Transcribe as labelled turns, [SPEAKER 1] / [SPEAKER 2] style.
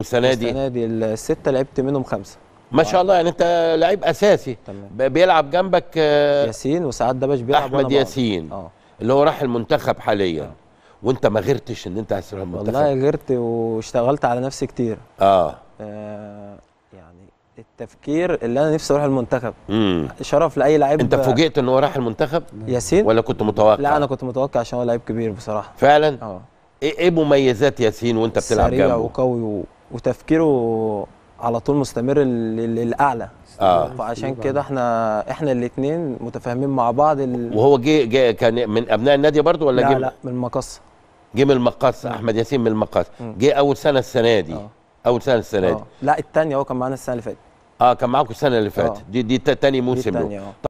[SPEAKER 1] السنه دي السنه دي السته لعبت منهم خمسه ما شاء الله يعني انت لعيب اساسي تمام. بيلعب جنبك آه، ياسين وساعات دبش بيلعب احمد ياسين اه اللي هو راح المنتخب حاليا آه. وانت ما غيرتش ان انت عايز تروح المنتخب والله
[SPEAKER 2] غيرت واشتغلت على نفسي كتير اه, آه يعني التفكير اللي انا نفسي اروح المنتخب مم. شرف لاي لعيب انت فوجئت
[SPEAKER 1] ان هو راح المنتخب ياسين ولا كنت متوقع
[SPEAKER 2] لا انا كنت متوقع عشان هو لعيب
[SPEAKER 1] كبير بصراحه فعلا اه ايه, إيه مميزات ياسين وانت بتلعب جنبه سريع
[SPEAKER 2] وقوي و... وتفكيره على طول مستمر للاعلى
[SPEAKER 1] آه. فعشان كده
[SPEAKER 2] احنا احنا الاثنين متفاهمين مع بعض ال...
[SPEAKER 1] وهو جه جه كان من ابناء النادي برضو ولا لا جه لا من المقصه جه من المقصه احمد ياسين من المقصه جه اول سنه السنه دي آه. اول سنه السنه آه. دي
[SPEAKER 2] لا الثانيه هو كان معانا السنه اللي فاتت
[SPEAKER 1] اه كان معاكم السنه اللي فاتت آه. دي دي تاني موسم دي له